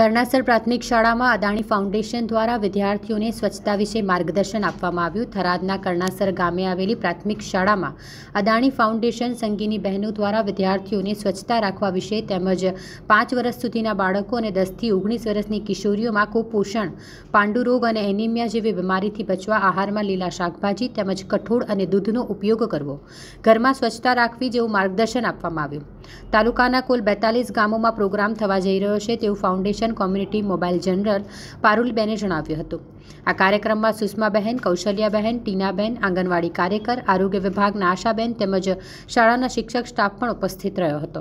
કરણાસર પ્રાથમિક શાળામાં અદાણી ફાઉન્ડેશન દ્વારા વિદ્યાર્થીઓને સ્વચ્છતા વિશે માર્ગદર્શન આપવામાં આવ્યું થરાદના કરણાસર ગામે આવેલી પ્રાથમિક શાળામાં અદાણી ફાઉન્ડેશન સંઘીની બહેનો દ્વારા વિદ્યાર્થીઓને સ્વચ્છતા રાખવા વિશે તેમજ પાંચ વર્ષ સુધીના બાળકો અને દસથી ઓગણીસ વર્ષની કિશોરીઓમાં કુપોષણ પાંડુરોગ અને એનિમિયા જેવી બીમારીથી બચવા આહારમાં લીલા શાકભાજી તેમજ કઠોળ અને દૂધનો ઉપયોગ કરવો ઘરમાં સ્વચ્છતા રાખવી જેવું માર્ગદર્શન આપવામાં આવ્યું તાલુકાના કુલ બેતાલીસ ગામોમાં પ્રોગ્રામ થવા જઈ રહ્યો છે તેવું ફાઉન્ડેશન કિસાન કોમ્યુનિટી મોબાઈલ જનરલ પારુલબેને જણાવ્યું હતું આ કાર્યક્રમમાં સુષ્માબહેન કૌશલ્યાબહેન ટીનાબેન આંગણવાડી કાર્યકર આરોગ્ય વિભાગના આશાબહેન તેમજ શાળાના શિક્ષક સ્ટાફ પણ ઉપસ્થિત રહ્યો હતો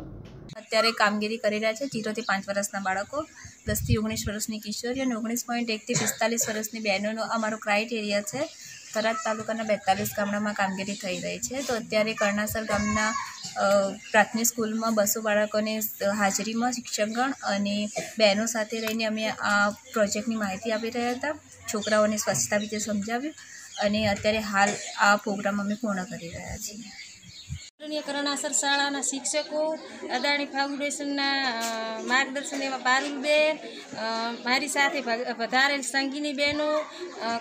અત્યારે કામગીરી કરી રહ્યા છે જીરોથી પાંચ વર્ષના બાળકો દસથી ઓગણીસ વર્ષની કિશોરી અને ઓગણીસ પોઈન્ટ એકથી પિસ્તાલીસ વર્ષની બહેનોનો અમારો ક્રાઇટેરિયા છે થરાદ તાલુકાના બેતાલીસ ગામડામાં કામગીરી થઈ રહી છે તો અત્યારે કરણાસર ગામના પ્રાથમિક સ્કૂલમાં બસો બાળકોને હાજરીમાં શિક્ષકગણ અને બહેનો સાથે રહીને અમે આ પ્રોજેક્ટની માહિતી આપી રહ્યા હતા છોકરાઓને સ્વચ્છતા વિશે સમજાવ્યું અને અત્યારે હાલ આ પ્રોગ્રામ અમે પૂર્ણ કરી રહ્યા છીએ કરણાસર શાળાના શિક્ષકો અદાણી ફાઉન્ડેશનના માર્ગદર્શન એવા પારુલબેન મારી સાથે વધારેલ સંગીની બહેનો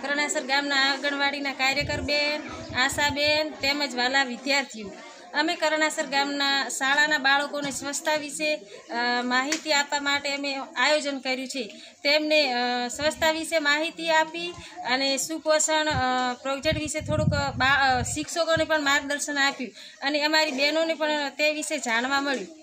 કરણાસર ગામના આંગણવાડીના કાર્યકર બેન આશાબેન તેમજ વાલા વિદ્યાર્થીઓ અમે કરણાસર ગામના શાળાના બાળકોને સ્વચ્છતા વિશે માહિતી આપવા માટે અમે આયોજન કર્યું છે તેમને સ્વચ્છતા વિશે માહિતી આપી અને સુપોષણ પ્રોજેક્ટ વિશે થોડુંક શિક્ષકોને પણ માર્ગદર્શન આપ્યું અને અમારી બહેનોને પણ તે વિશે જાણવા મળ્યું